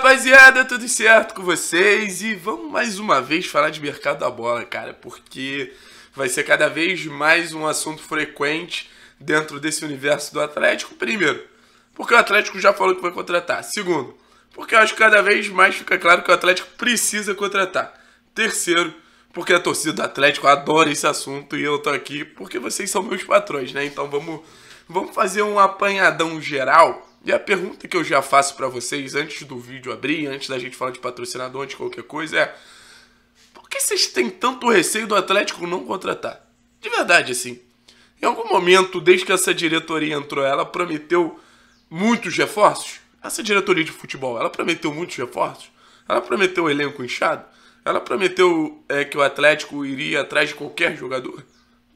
rapaziada, tudo certo com vocês? E vamos mais uma vez falar de mercado da bola, cara, porque vai ser cada vez mais um assunto frequente dentro desse universo do Atlético. Primeiro, porque o Atlético já falou que vai contratar. Segundo, porque eu acho que cada vez mais fica claro que o Atlético precisa contratar. Terceiro, porque a torcida do Atlético adora esse assunto e eu tô aqui porque vocês são meus patrões, né? Então vamos, vamos fazer um apanhadão geral e a pergunta que eu já faço para vocês antes do vídeo abrir, antes da gente falar de patrocinador, antes de qualquer coisa, é: por que vocês têm tanto receio do Atlético não contratar? De verdade, assim. Em algum momento, desde que essa diretoria entrou, ela prometeu muitos reforços? Essa diretoria de futebol, ela prometeu muitos reforços? Ela prometeu o elenco inchado? Ela prometeu é, que o Atlético iria atrás de qualquer jogador?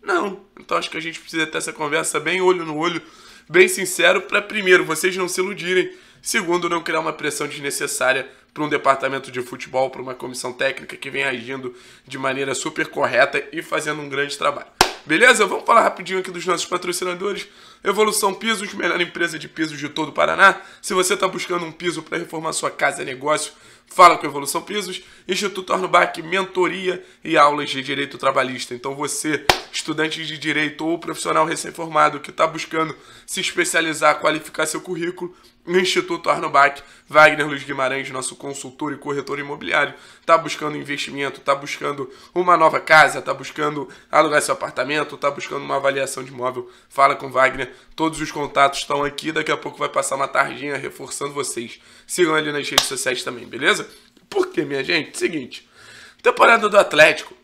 Não. Então acho que a gente precisa ter essa conversa bem olho no olho bem sincero para, primeiro, vocês não se iludirem, segundo, não criar uma pressão desnecessária para um departamento de futebol, para uma comissão técnica que vem agindo de maneira super correta e fazendo um grande trabalho. Beleza? Vamos falar rapidinho aqui dos nossos patrocinadores. Evolução Pisos, melhor empresa de pisos de todo o Paraná. Se você está buscando um piso para reformar sua casa, negócio, Fala com Evolução Pisos, Instituto Arnubac, mentoria e aulas de direito trabalhista. Então você, estudante de direito ou profissional recém-formado que está buscando se especializar, qualificar seu currículo, no Instituto Arnobac, Wagner Luiz Guimarães, nosso consultor e corretor imobiliário, está buscando investimento, está buscando uma nova casa, está buscando alugar seu apartamento, está buscando uma avaliação de imóvel, fala com Wagner. Todos os contatos estão aqui, daqui a pouco vai passar uma tardinha reforçando vocês. Sigam ele nas redes sociais também, beleza? Beleza? Porque, minha gente, seguinte. Temporada do Atlético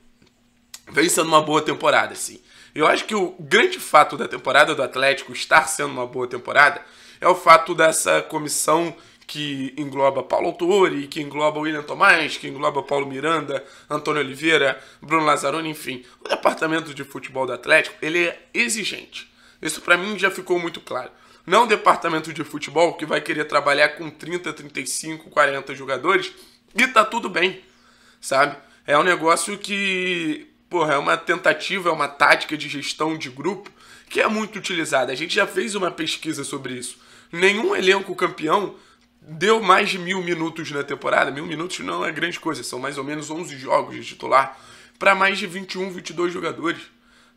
vem sendo uma boa temporada, sim. Eu acho que o grande fato da temporada do Atlético estar sendo uma boa temporada é o fato dessa comissão que engloba Paulo Autori, que engloba William Tomás, que engloba Paulo Miranda, Antônio Oliveira, Bruno Lazzaroni, enfim. O departamento de futebol do Atlético, ele é exigente. Isso para mim já ficou muito claro não um departamento de futebol que vai querer trabalhar com 30, 35, 40 jogadores e tá tudo bem, sabe? É um negócio que, porra, é uma tentativa, é uma tática de gestão de grupo que é muito utilizada. A gente já fez uma pesquisa sobre isso. Nenhum elenco campeão deu mais de mil minutos na temporada. Mil minutos não é grande coisa, são mais ou menos 11 jogos de titular para mais de 21, 22 jogadores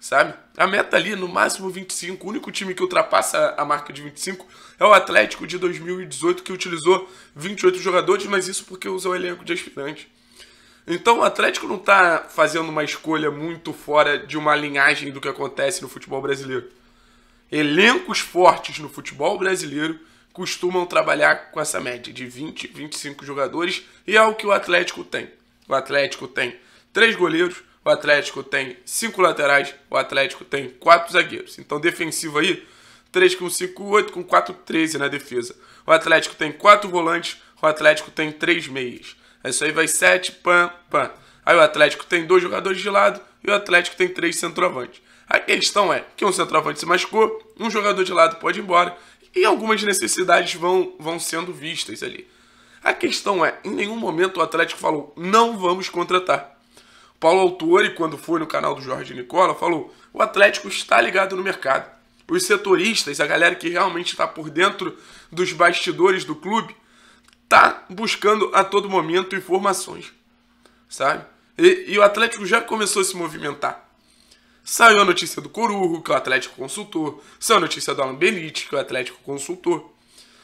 sabe? A meta ali, no máximo 25. O único time que ultrapassa a marca de 25 é o Atlético de 2018, que utilizou 28 jogadores, mas isso porque usa o elenco de aspirantes. Então o Atlético não está fazendo uma escolha muito fora de uma linhagem do que acontece no futebol brasileiro. Elencos fortes no futebol brasileiro costumam trabalhar com essa média de 20, 25 jogadores e é o que o Atlético tem. O Atlético tem três goleiros, o Atlético tem cinco laterais, o Atlético tem quatro zagueiros. Então, defensivo aí, 3 com 5, 8 com 4, 13 na defesa. O Atlético tem quatro volantes, o Atlético tem três meias. É isso aí vai 7, pam, pam. Aí o Atlético tem dois jogadores de lado e o Atlético tem três centroavantes. A questão é que um centroavante se machucou, um jogador de lado pode ir embora e algumas necessidades vão, vão sendo vistas ali. A questão é, em nenhum momento o Atlético falou, não vamos contratar. Paulo Autori, quando foi no canal do Jorge Nicola, falou: o Atlético está ligado no mercado. Os setoristas, a galera que realmente está por dentro dos bastidores do clube, está buscando a todo momento informações, sabe? E, e o Atlético já começou a se movimentar. Saiu a notícia do Corujo, que é o Atlético consultou. Saiu a notícia do Alan Benite, que é o Atlético consultou.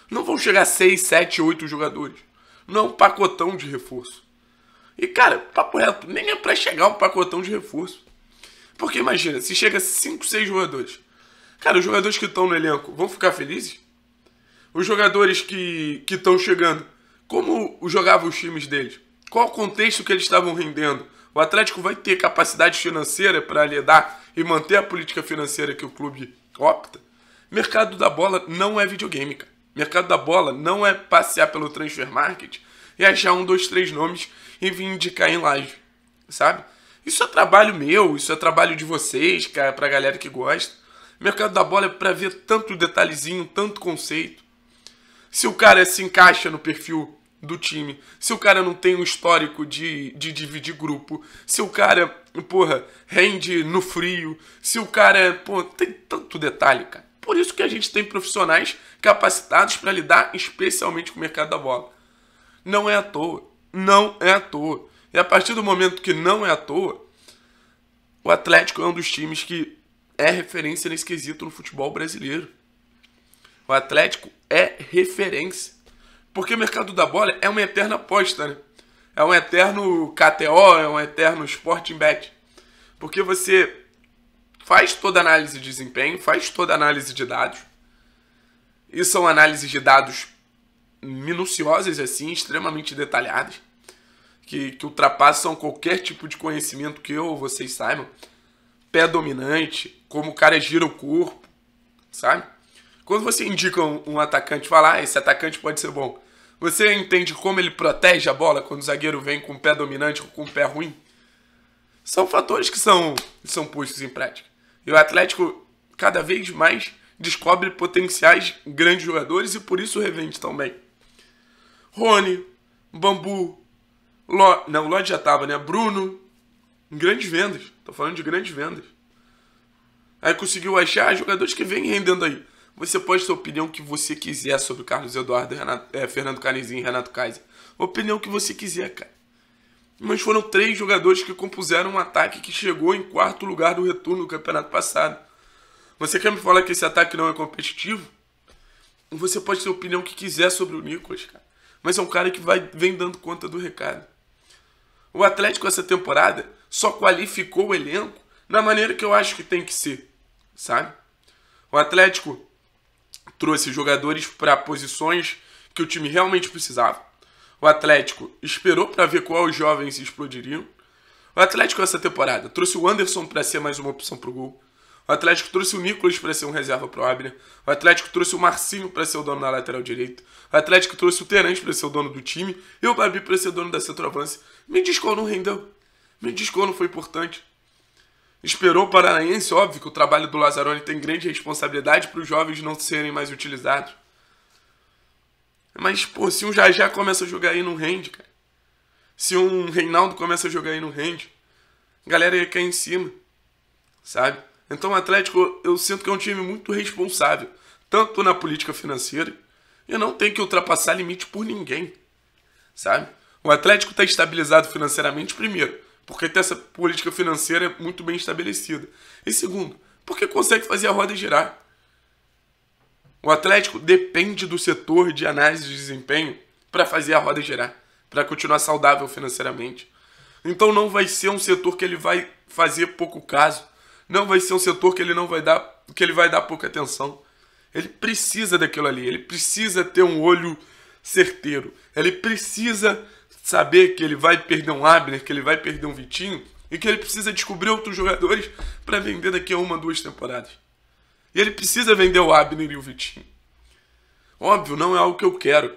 Não vão chegar 6, 7, 8 jogadores. Não é um pacotão de reforço. E, cara, papo reto, nem é pra chegar um pacotão de reforço. Porque imagina, se chega 5, 6 jogadores. Cara, os jogadores que estão no elenco vão ficar felizes? Os jogadores que estão chegando, como jogavam os times deles? Qual o contexto que eles estavam rendendo? O Atlético vai ter capacidade financeira para lidar e manter a política financeira que o clube opta? Mercado da bola não é videogame, cara. Mercado da bola não é passear pelo transfer market e achar um, dois, três nomes e vir indicar em live, sabe? Isso é trabalho meu, isso é trabalho de vocês, cara, é pra galera que gosta. Mercado da bola é pra ver tanto detalhezinho, tanto conceito. Se o cara se encaixa no perfil do time, se o cara não tem um histórico de, de dividir grupo, se o cara, porra, rende no frio, se o cara, é, pô, tem tanto detalhe, cara. Por isso que a gente tem profissionais capacitados para lidar especialmente com o mercado da bola. Não é à toa. Não é à toa. E a partir do momento que não é à toa, o Atlético é um dos times que é referência nesse quesito no futebol brasileiro. O Atlético é referência. Porque o mercado da bola é uma eterna aposta, né? É um eterno KTO, é um eterno Sporting Bet. Porque você faz toda análise de desempenho, faz toda análise de dados. E são análises de dados minuciosas assim, extremamente detalhadas, que, que ultrapassam qualquer tipo de conhecimento que eu ou vocês saibam. Pé dominante, como o cara gira o corpo, sabe? Quando você indica um, um atacante, fala, ah, esse atacante pode ser bom. Você entende como ele protege a bola quando o zagueiro vem com o pé dominante ou com o pé ruim? São fatores que são, são postos em prática. E o Atlético cada vez mais descobre potenciais grandes jogadores e por isso revende tão bem. Rony, Bambu, Ló, não, o Lodge já tava, né? Bruno, grandes vendas. Tô falando de grandes vendas. Aí conseguiu achar jogadores que vêm rendendo aí. Você pode ter a opinião que você quiser sobre Carlos Eduardo, Renato, é, Fernando Canizinho e Renato Kaiser. Opinião que você quiser, cara mas foram três jogadores que compuseram um ataque que chegou em quarto lugar do retorno do campeonato passado. Você quer me falar que esse ataque não é competitivo? Você pode ter a opinião que quiser sobre o Nicolas, cara, mas é um cara que vai, vem dando conta do recado. O Atlético essa temporada só qualificou o elenco da maneira que eu acho que tem que ser, sabe? O Atlético trouxe jogadores para posições que o time realmente precisava. O Atlético esperou para ver qual os jovens explodiriam. O Atlético essa temporada trouxe o Anderson para ser mais uma opção para o gol. O Atlético trouxe o Nicolas para ser um reserva o Abner. O Atlético trouxe o Marcinho para ser o dono da lateral direito. O Atlético trouxe o Terence para ser o dono do time. E o Babi para ser o dono da centroavance. Me diz qual não rendeu. Me diz qual não foi importante. Esperou o Paranaense, óbvio que o trabalho do Lazzaroni tem grande responsabilidade para os jovens não serem mais utilizados. Mas, pô, se um Jajá começa a jogar aí, no rende, cara. Se um Reinaldo começa a jogar aí, no rende. A galera ia cair em cima, sabe? Então o Atlético, eu sinto que é um time muito responsável, tanto na política financeira, e não tem que ultrapassar limite por ninguém, sabe? O Atlético está estabilizado financeiramente, primeiro, porque tem essa política financeira muito bem estabelecida. E segundo, porque consegue fazer a roda girar. O Atlético depende do setor de análise de desempenho para fazer a roda girar, para continuar saudável financeiramente. Então não vai ser um setor que ele vai fazer pouco caso, não vai ser um setor que ele não vai dar, que ele vai dar pouca atenção. Ele precisa daquilo ali, ele precisa ter um olho certeiro. Ele precisa saber que ele vai perder um Abner, que ele vai perder um Vitinho e que ele precisa descobrir outros jogadores para vender daqui a uma, duas temporadas. E ele precisa vender o Abner e o Vitinho. Óbvio, não é algo que eu quero.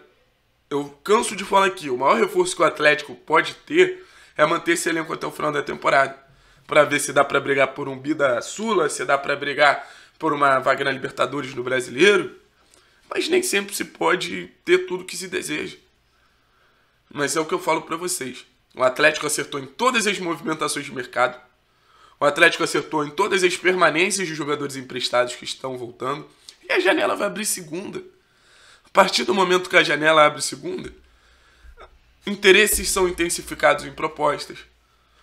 Eu canso de falar aqui, o maior reforço que o Atlético pode ter é manter esse elenco até o final da temporada, para ver se dá para brigar por um bida Sula, se dá para brigar por uma vaga na Libertadores do Brasileiro. Mas nem sempre se pode ter tudo que se deseja. Mas é o que eu falo para vocês. O Atlético acertou em todas as movimentações de mercado o Atlético acertou em todas as permanências de jogadores emprestados que estão voltando. E a janela vai abrir segunda. A partir do momento que a janela abre segunda, interesses são intensificados em propostas.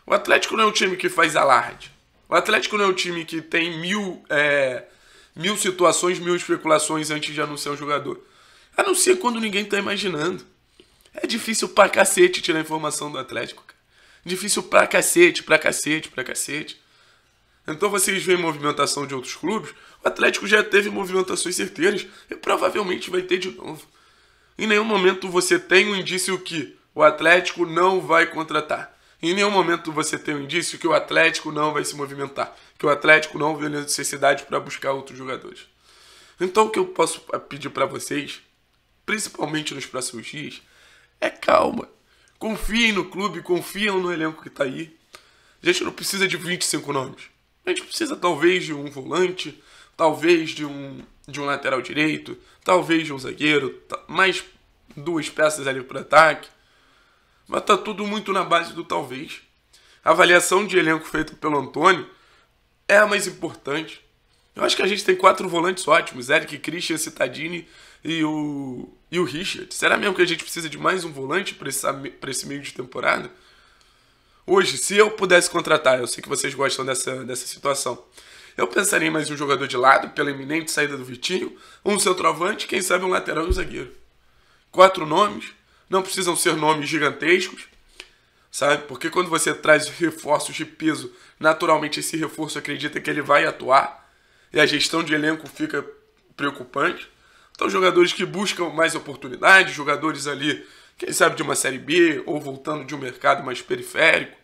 O Atlético não é um time que faz alarde. O Atlético não é um time que tem mil, é, mil situações, mil especulações antes de anunciar um jogador. Anuncia quando ninguém está imaginando. É difícil pra cacete tirar informação do Atlético. Difícil pra cacete, pra cacete, pra cacete. Então vocês veem movimentação de outros clubes, o Atlético já teve movimentações certeiras e provavelmente vai ter de novo. Em nenhum momento você tem um indício que o Atlético não vai contratar. Em nenhum momento você tem um indício que o Atlético não vai se movimentar, que o Atlético não vê necessidade para buscar outros jogadores. Então o que eu posso pedir para vocês, principalmente nos próximos dias, é calma. Confiem no clube, confiam no elenco que está aí. A gente não precisa de 25 nomes. A gente precisa talvez de um volante, talvez de um, de um lateral direito, talvez de um zagueiro, mais duas peças ali para ataque. Mas tá tudo muito na base do talvez. A avaliação de elenco feita pelo Antônio é a mais importante. Eu acho que a gente tem quatro volantes ótimos: Eric, Christian, Citadini e o, e o Richard. Será mesmo que a gente precisa de mais um volante para esse, esse meio de temporada? Hoje, se eu pudesse contratar, eu sei que vocês gostam dessa, dessa situação. Eu pensaria em mais um jogador de lado, pela iminente saída do Vitinho, um centroavante, quem sabe um lateral e um zagueiro. Quatro nomes, não precisam ser nomes gigantescos, sabe? Porque quando você traz reforços de peso, naturalmente esse reforço acredita que ele vai atuar e a gestão de elenco fica preocupante. Então, jogadores que buscam mais oportunidades, jogadores ali, quem sabe de uma Série B ou voltando de um mercado mais periférico,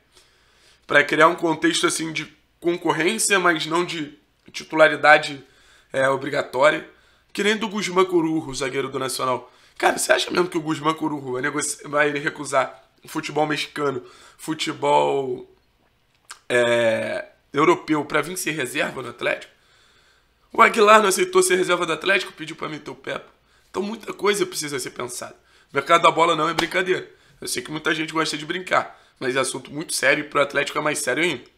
para criar um contexto assim de concorrência, mas não de titularidade é, obrigatória. Que nem do Guzmán Cururro, zagueiro do Nacional. Cara, você acha mesmo que o Guzmán Cururro vai, vai recusar futebol mexicano, futebol é, europeu para vir ser reserva no Atlético? O Aguilar não aceitou ser reserva do Atlético, pediu para meter o pé. Então muita coisa precisa ser pensada. O mercado da bola não é brincadeira. Eu sei que muita gente gosta de brincar mas é assunto muito sério e para o Atlético é mais sério ainda.